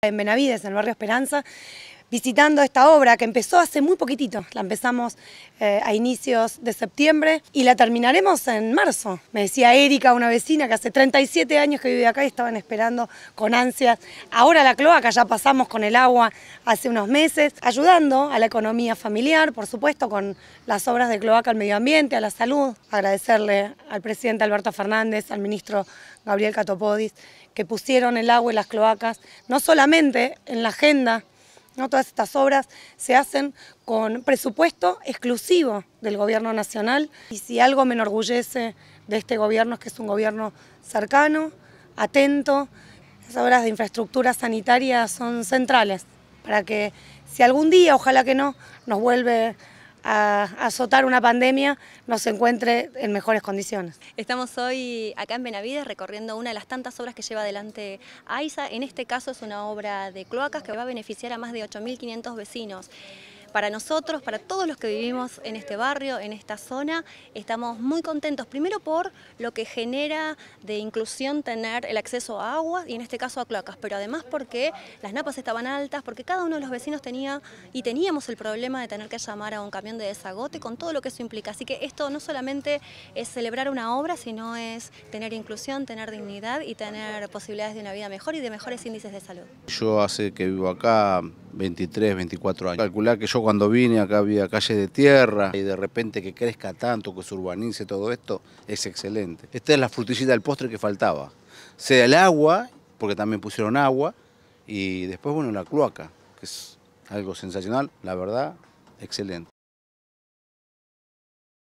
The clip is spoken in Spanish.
En Benavides, en el barrio Esperanza, visitando esta obra que empezó hace muy poquitito. La empezamos eh, a inicios de septiembre y la terminaremos en marzo. Me decía Erika, una vecina que hace 37 años que vive acá y estaban esperando con ansias. Ahora la cloaca, ya pasamos con el agua hace unos meses, ayudando a la economía familiar, por supuesto, con las obras de cloaca al medio ambiente, a la salud. Agradecerle al presidente Alberto Fernández, al ministro Gabriel Catopodis, que pusieron el agua y las cloacas no solamente en la agenda Todas estas obras se hacen con presupuesto exclusivo del gobierno nacional y si algo me enorgullece de este gobierno es que es un gobierno cercano, atento. Las obras de infraestructura sanitaria son centrales para que si algún día, ojalá que no, nos vuelve a azotar una pandemia nos encuentre en mejores condiciones. Estamos hoy acá en Benavides recorriendo una de las tantas obras que lleva adelante AISA. En este caso es una obra de cloacas que va a beneficiar a más de 8.500 vecinos para nosotros, para todos los que vivimos en este barrio, en esta zona, estamos muy contentos, primero por lo que genera de inclusión tener el acceso a agua y en este caso a cloacas, pero además porque las napas estaban altas, porque cada uno de los vecinos tenía y teníamos el problema de tener que llamar a un camión de desagote con todo lo que eso implica. Así que esto no solamente es celebrar una obra, sino es tener inclusión, tener dignidad y tener posibilidades de una vida mejor y de mejores índices de salud. Yo hace que vivo acá 23, 24 años. Calcular que yo cuando vine acá había calle de tierra y de repente que crezca tanto, que se urbanice todo esto, es excelente. Esta es la frutillita del postre que faltaba. Sea el agua, porque también pusieron agua, y después, bueno, la cloaca, que es algo sensacional, la verdad, excelente.